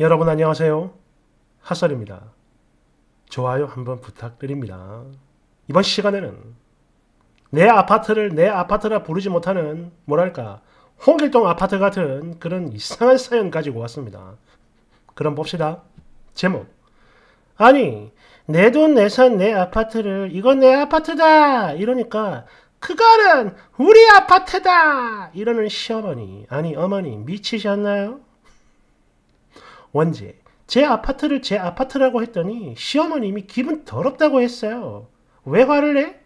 여러분 안녕하세요. 핫설입니다. 좋아요 한번 부탁드립니다. 이번 시간에는 내 아파트를 내 아파트라 부르지 못하는 뭐랄까 홍길동 아파트 같은 그런 이상한 사연 가지고 왔습니다. 그럼 봅시다. 제목 아니 내 돈 내산 내 아파트를 이건 내 아파트다 이러니까 그거는 우리 아파트다 이러는 시어머니 아니 어머니 미치셨나요? 원재. 제 아파트를 제 아파트라고 했더니 시어머님이 기분 더럽다고 했어요. 왜 화를 내?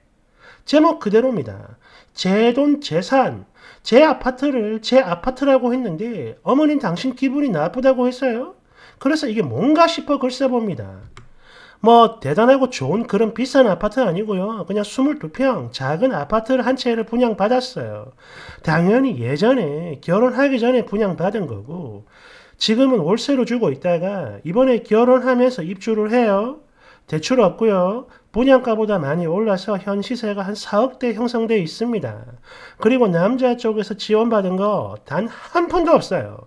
제목 그대로입니다. 제 돈, 제산제 아파트를 제 아파트라고 했는데 어머님 당신 기분이 나쁘다고 했어요? 그래서 이게 뭔가 싶어 글 써봅니다. 뭐 대단하고 좋은 그런 비싼 아파트 아니고요. 그냥 22평 작은 아파트를 한 채를 분양받았어요. 당연히 예전에 결혼하기 전에 분양받은 거고 지금은 월세로 주고 있다가 이번에 결혼하면서 입주를 해요. 대출 없고요. 분양가보다 많이 올라서 현 시세가 한 4억대 형성돼 있습니다. 그리고 남자 쪽에서 지원받은 거 단 한 푼도 없어요.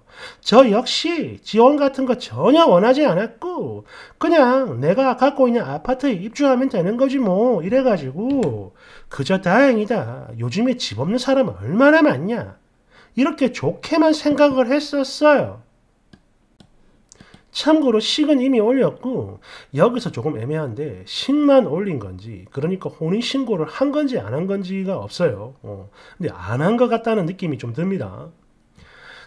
저 역시 지원 같은 거 전혀 원하지 않았고 그냥 내가 갖고 있는 아파트에 입주하면 되는 거지 뭐 이래가지고 그저 다행이다. 요즘에 집 없는 사람 얼마나 많냐. 이렇게 좋게만 생각을 했었어요. 참고로 식은 이미 올렸고 여기서 조금 애매한데 식만 올린 건지 그러니까 혼인 신고를 한 건지 안 한 건지가 없어요. 어, 근데 안 한 것 같다는 느낌이 좀 듭니다.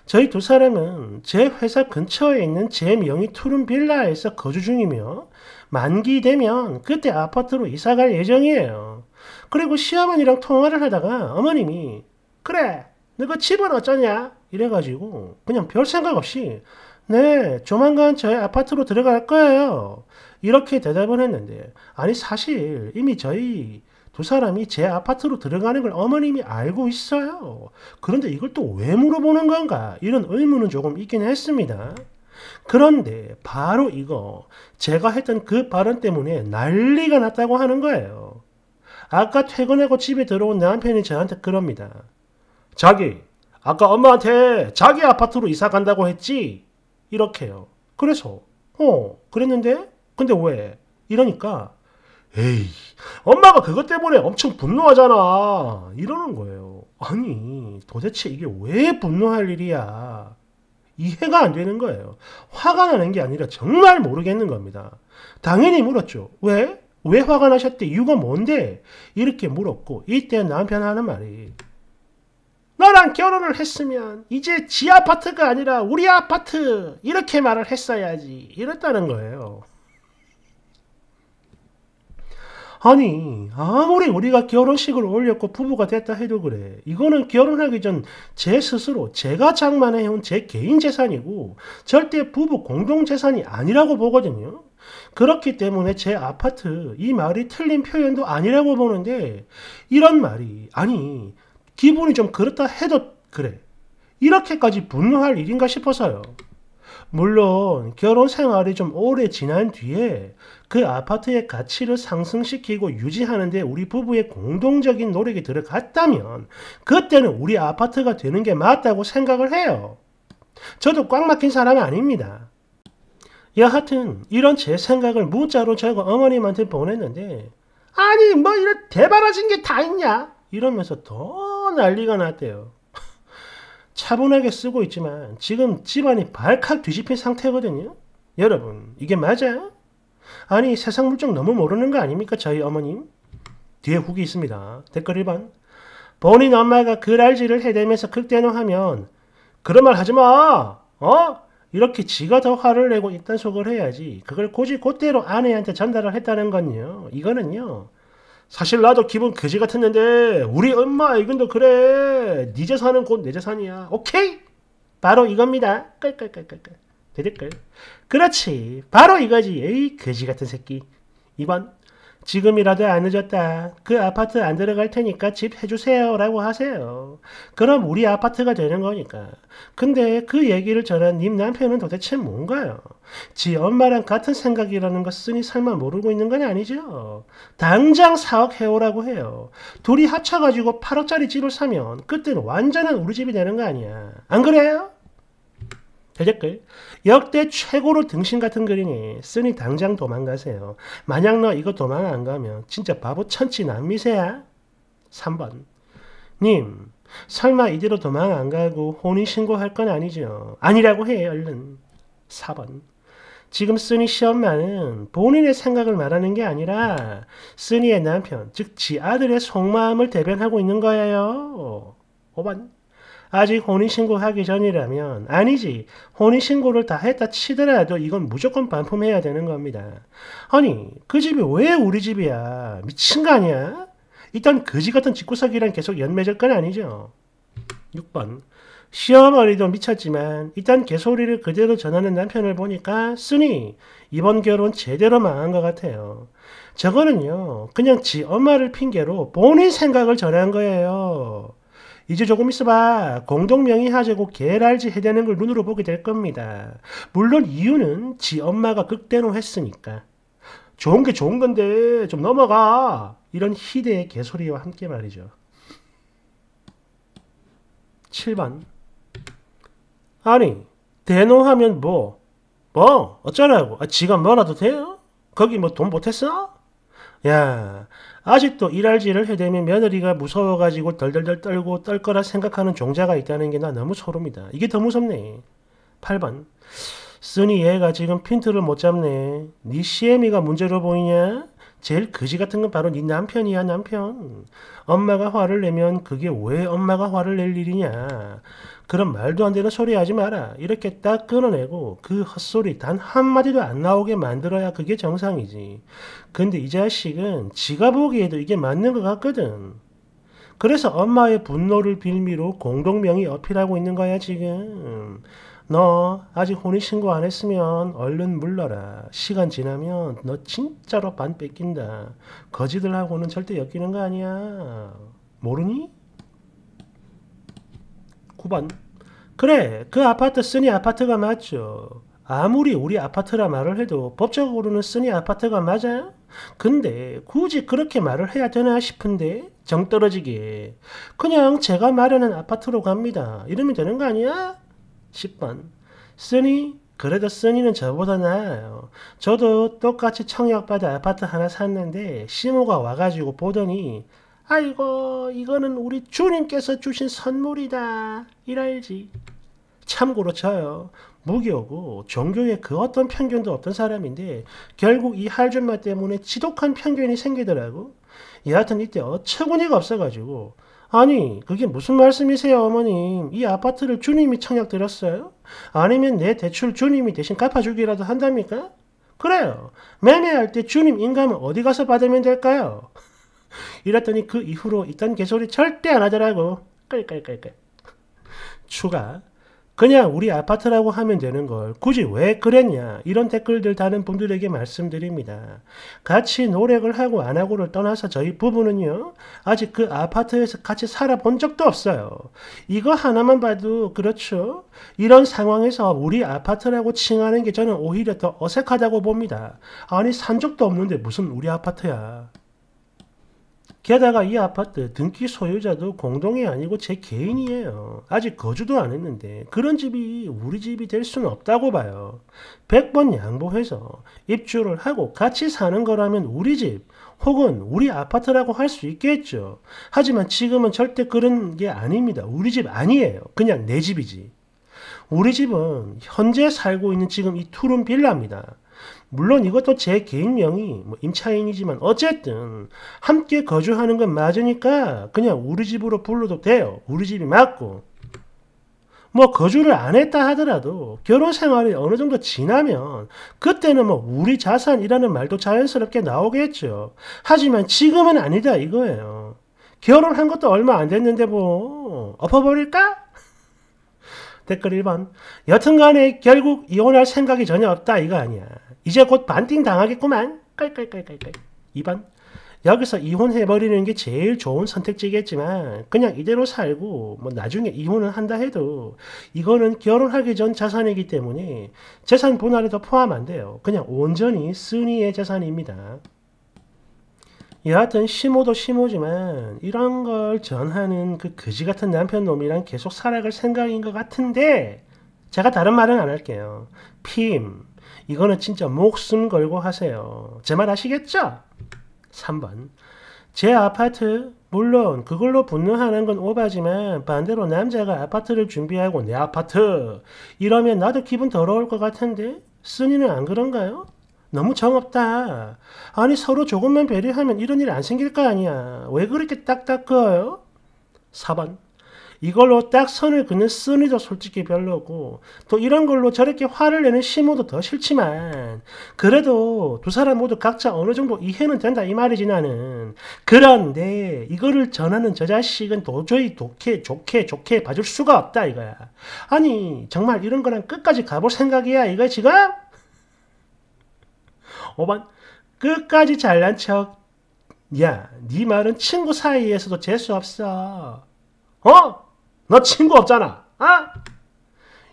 저희 두 사람은 제 회사 근처에 있는 제 명의 투룸 빌라에서 거주 중이며 만기 되면 그때 아파트로 이사 갈 예정이에요. 그리고 시어머니랑 통화를 하다가 어머님이 그래 너그 집은 어쩌냐 이래가지고 그냥 별 생각 없이 네, 조만간 저희 아파트로 들어갈 거예요. 이렇게 대답을 했는데, 아니, 사실 이미 저희 두 사람이 제 아파트로 들어가는 걸 어머님이 알고 있어요. 그런데 이걸 또 왜 물어보는 건가? 이런 의문은 조금 있긴 했습니다. 그런데 바로 이거 제가 했던 그 발언 때문에 난리가 났다고 하는 거예요. 아까 퇴근하고 집에 들어온 남편이 저한테 그럽니다. 자기, 아까 엄마한테 자기 아파트로 이사 간다고 했지? 이렇게요. 그래서 어 그랬는데 근데 왜 이러니까 에이 엄마가 그것 때문에 엄청 분노하잖아 이러는 거예요. 아니 도대체 이게 왜 분노할 일이야. 이해가 안 되는 거예요. 화가 나는 게 아니라 정말 모르겠는 겁니다. 당연히 물었죠. 왜? 왜 화가 나셨대? 이유가 뭔데? 이렇게 물었고 이때 남편 하는 말이 너랑 결혼을 했으면 이제 지 아파트가 아니라 우리 아파트 이렇게 말을 했어야지 이랬다는 거예요. 아니 아무리 우리가 결혼식을 올렸고 부부가 됐다 해도 그래 이거는 결혼하기 전 제 스스로 제가 장만해온 제 개인 재산이고 절대 부부 공동 재산이 아니라고 보거든요 그렇기 때문에 제 아파트 이 말이 틀린 표현도 아니라고 보는데 이런 말이 아니 기분이 좀 그렇다 해도 그래. 이렇게까지 분노할 일인가 싶어서요. 물론 결혼 생활이 좀 오래 지난 뒤에 그 아파트의 가치를 상승시키고 유지하는데 우리 부부의 공동적인 노력이 들어갔다면 그때는 우리 아파트가 되는 게 맞다고 생각을 해요. 저도 꽉 막힌 사람이 아닙니다. 여하튼 이런 제 생각을 문자로 저가 어머님한테 보냈는데 아니 뭐 이런 대바라진 게 다 있냐 이러면서 더뭐 난리가 났대요. 차분하게 쓰고 있지만 지금 집안이 발칵 뒤집힌 상태거든요. 여러분 이게 맞아요? 아니 세상 물정 너무 모르는 거 아닙니까 저희 어머님? 뒤에 후기 있습니다. 댓글 1번 본인 엄마가 그랄지를 해대면서 극대노하면 그런 말 하지마! 어? 이렇게 지가 더 화를 내고 입단속을 해야지 그걸 고이 곧대로 아내한테 전달을 했다는 건요. 이거는요. 사실 나도 기분 그지 같았는데 우리 엄마 이견도 그래 네 재산은 곧 내 재산이야 오케이 바로 이겁니다 깔깔깔깔깔 되댓글 그렇지 바로 이거지 에이 그지 같은 새끼 이번 지금이라도 안 늦었다. 그 아파트 안 들어갈 테니까 집 해주세요. 라고 하세요. 그럼 우리 아파트가 되는 거니까. 근데 그 얘기를 전한 님 남편은 도대체 뭔가요? 지 엄마랑 같은 생각이라는 거 쓰니 설마 모르고 있는 건 아니죠? 당장 사억 해오라고 해요. 둘이 합쳐가지고 8억짜리 집을 사면 그때는 완전한 우리 집이 되는 거 아니야. 안 그래요? 되겠글? 역대 최고로 등신 같은 글이니 쓰니 당장 도망가세요. 만약 너 이거 도망 안 가면 진짜 바보 천치 남미세야. 3번 님 설마 이대로 도망 안 가고 혼인 신고할 건 아니죠. 아니라고 해 얼른. 4번 지금 쓰니 시엄마는 본인의 생각을 말하는 게 아니라 쓰니의 남편 즉 지 아들의 속마음을 대변하고 있는 거예요. 5번 아직 혼인신고 하기 전이라면 아니지 혼인신고를 다 했다 치더라도 이건 무조건 반품해야 되는 겁니다. 아니 그 집이 왜 우리 집이야 미친 거 아니야? 일단 그지 같은 집구석이랑 계속 연매질 건 아니죠. 6번 시어머니도 미쳤지만 일단 개소리를 그대로 전하는 남편을 보니까 쓰니 이번 결혼 제대로 망한 것 같아요. 저거는요 그냥 지 엄마를 핑계로 본인 생각을 전한 거예요. 이제 조금 있어봐 공동명의하자고 개랄지 해대는 걸 눈으로 보게 될 겁니다. 물론 이유는 지 엄마가 극대노했으니까. 좋은 게 좋은 건데 좀 넘어가. 이런 희대의 개소리와 함께 말이죠. 7번 아니 대노하면 뭐? 뭐? 어쩌라고? 아, 지가 뭐라도 돼요? 거기 뭐 돈 못했어? 야 아직도 일할지를 해대면 며느리가 무서워가지고 덜덜덜 떨고 떨 거라 생각하는 종자가 있다는 게 나 너무 소름이다. 이게 더 무섭네. 8번. 쓰니 얘가 지금 핀트를 못 잡네. 니 시애미가 문제로 보이냐? 제일 그지 같은 건 바로 네 남편이야 남편. 엄마가 화를 내면 그게 왜 엄마가 화를 낼 일이냐. 그런 말도 안 되는 소리 하지 마라. 이렇게 딱 끊어내고 그 헛소리 단 한마디도 안 나오게 만들어야 그게 정상이지. 근데 이 자식은 지가 보기에도 이게 맞는 것 같거든. 그래서 엄마의 분노를 빌미로 공동명의 어필하고 있는 거야, 지금. 너 아직 혼인신고 안 했으면 얼른 물러라. 시간 지나면 너 진짜로 반 뺏긴다. 거지들하고는 절대 엮이는 거 아니야. 모르니? 9번. 그래, 그 아파트 쓰니 아파트가 맞죠. 아무리 우리 아파트라 말을 해도 법적으로는 쓰니 아파트가 맞아요? 근데 굳이 그렇게 말을 해야 되나 싶은데 정 떨어지게 그냥 제가 마련한 아파트로 갑니다. 이러면 되는 거 아니야? 10번 쓰니 그래도 쓰니는 저보다 나아요. 저도 똑같이 청약받아 아파트 하나 샀는데 시모가 와가지고 보더니 아이고 이거는 우리 주님께서 주신 선물이다 이랄지 참고로 저요 무교고 종교에 그 어떤 편견도 없던 사람인데 결국 이 할준마 때문에 지독한 편견이 생기더라고 여하튼 이때 어처구니가 없어가지고 아니 그게 무슨 말씀이세요 어머님 이 아파트를 주님이 청약드렸어요? 아니면 내 대출 주님이 대신 갚아주기라도 한답니까? 그래요 매매할 때 주님 인감은 어디 가서 받으면 될까요? 이랬더니 그 이후로 이딴 개소리 절대 안 하더라고. 끌끌끌끌. 추가. 그냥 우리 아파트라고 하면 되는 걸 굳이 왜 그랬냐 이런 댓글들 다는 분들에게 말씀드립니다. 같이 노력을 하고 안 하고를 떠나서 저희 부부는요 아직 그 아파트에서 같이 살아본 적도 없어요. 이거 하나만 봐도 그렇죠. 이런 상황에서 우리 아파트라고 칭하는 게 저는 오히려 더 어색하다고 봅니다. 아니 산 적도 없는데 무슨 우리 아파트야. 게다가 이 아파트 등기 소유자도 공동이 아니고 제 개인이에요. 아직 거주도 안 했는데 그런 집이 우리 집이 될 수는 없다고 봐요. 100번 양보해서 입주를 하고 같이 사는 거라면 우리 집 혹은 우리 아파트라고 할 수 있겠죠. 하지만 지금은 절대 그런 게 아닙니다. 우리 집 아니에요. 그냥 내 집이지. 우리 집은 현재 살고 있는 지금 이 투룸 빌라입니다. 물론 이것도 제개인명의뭐 임차인이지만 어쨌든 함께 거주하는 건 맞으니까 그냥 우리 집으로 불러도 돼요. 우리 집이 맞고. 뭐 거주를 안 했다 하더라도 결혼 생활이 어느 정도 지나면 그때는 뭐 우리 자산이라는 말도 자연스럽게 나오겠죠. 하지만 지금은 아니다 이거예요. 결혼한 것도 얼마 안 됐는데 뭐 엎어버릴까? 댓글 1번 여튼간에 결국 이혼할 생각이 전혀 없다 이거 아니야. 이제 곧 반띵 당하겠구만. 깔깔깔깔깔. 2번. 여기서 이혼해버리는 게 제일 좋은 선택지겠지만 그냥 이대로 살고 뭐 나중에 이혼을 한다 해도 이거는 결혼하기 전 자산이기 때문에 재산 분할에도 포함 안 돼요. 그냥 온전히 순위의 재산입니다. 여하튼 심호도 심호지만 이런 걸 전하는 그 거지 같은 남편 놈이랑 계속 살아갈 생각인 것 같은데 제가 다른 말은 안 할게요. 피임. 이거는 진짜 목숨 걸고 하세요. 제 말 아시겠죠? 3번. 제 아파트 물론 그걸로 분노하는 건 오바지만 반대로 남자가 아파트를 준비하고 내 아파트 이러면 나도 기분 더러울 것 같은데 순이는 안 그런가요? 너무 정없다. 아니 서로 조금만 배려하면 이런 일 안 생길 거 아니야. 왜 그렇게 딱딱 거요? 4번. 이걸로 딱 선을 그는 쓰니도 솔직히 별로고 또 이런 걸로 저렇게 화를 내는 시모도 더 싫지만 그래도 두 사람 모두 각자 어느 정도 이해는 된다 이 말이지 나는 그런데 이거를 전하는 저 자식은 도저히 독해 좋게 좋게 봐줄 수가 없다 이거야 아니 정말 이런 거랑 끝까지 가볼 생각이야 이거 지금? 오반 끝까지 잘난 척 야, 네 말은 친구 사이에서도 재수 없어. 어? 너 친구 없잖아. 아?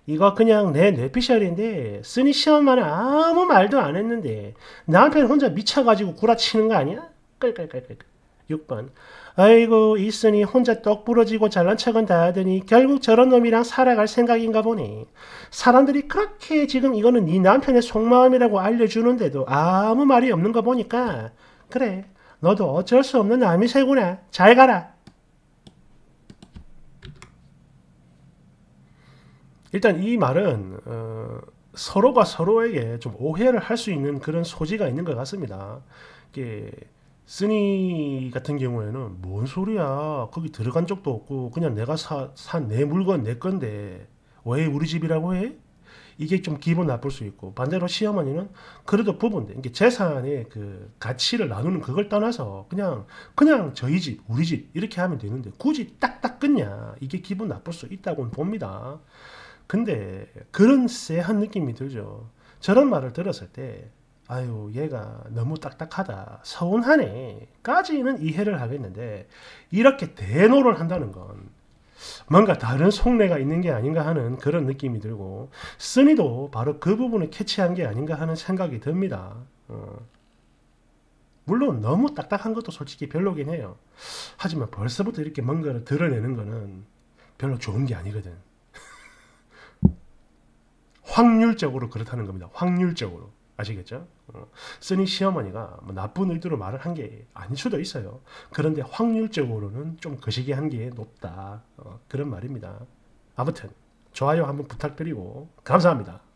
이거 그냥 내 뇌피셜인데 쓰니 시험만 아무 말도 안 했는데 남편 혼자 미쳐가지고 구라치는 거 아니야? 깔깔깔깔 6번 아이고 이쓰니 혼자 떡 부러지고 잘난 척은 다 하더니 결국 저런 놈이랑 살아갈 생각인가 보네 사람들이 그렇게 지금 이거는 네 남편의 속마음이라고 알려주는데도 아무 말이 없는 거 보니까 그래 너도 어쩔 수 없는 남이세구나 잘 가라 일단 이 말은 어, 서로가 서로에게 좀 오해를 할 수 있는 그런 소지가 있는 것 같습니다. 이게 쓰니 같은 경우에는 뭔 소리야 거기 들어간 적도 없고 그냥 내가 산 내 물건 내 건데 왜 우리 집이라고 해? 이게 좀 기분 나쁠 수 있고 반대로 시어머니는 그래도 부부인데 이게 재산의 그 가치를 나누는 그걸 떠나서 그냥 그냥 저희 집 우리 집 이렇게 하면 되는데 굳이 딱딱 끊냐 이게 기분 나쁠 수 있다고 봅니다. 근데 그런 쎄한 느낌이 들죠. 저런 말을 들었을 때 아유 얘가 너무 딱딱하다 서운하네 까지는 이해를 하겠는데 이렇게 대노를 한다는 건 뭔가 다른 속내가 있는 게 아닌가 하는 그런 느낌이 들고 쓰니도 바로 그 부분을 캐치한 게 아닌가 하는 생각이 듭니다. 어. 물론 너무 딱딱한 것도 솔직히 별로긴 해요. 하지만 벌써부터 이렇게 뭔가를 드러내는 거는 별로 좋은 게 아니거든. 확률적으로 그렇다는 겁니다. 확률적으로. 아시겠죠? 어. 쓰니 시어머니가 뭐 나쁜 의도로 말을 한 게 아닐 수도 있어요. 그런데 확률적으로는 좀 거시기 그 한게 높다. 어. 그런 말입니다. 아무튼 좋아요 한번 부탁드리고 감사합니다.